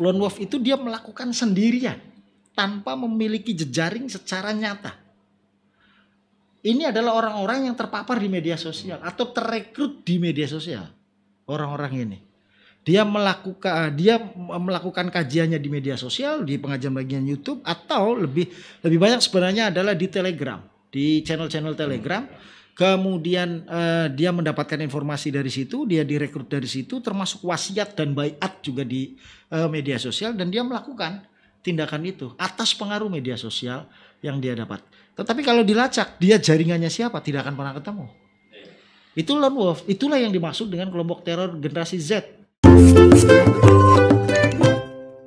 Lone wolf itu dia melakukan sendirian tanpa memiliki jejaring secara nyata. Ini adalah orang-orang yang terpapar di media sosial atau terekrut di media sosial. Orang-orang ini. Dia melakukan dia melakukan kajiannya di media sosial, di pengajian bagian YouTube atau lebih lebih banyak sebenarnya adalah di Telegram, di channel-channel Telegram. Kemudian uh, dia mendapatkan informasi dari situ, dia direkrut dari situ, termasuk wasiat dan bayat juga di uh, media sosial dan dia melakukan tindakan itu atas pengaruh media sosial yang dia dapat. Tetapi kalau dilacak, dia jaringannya siapa tidak akan pernah ketemu. Itu lone wolf, itulah yang dimaksud dengan kelompok teror generasi Z.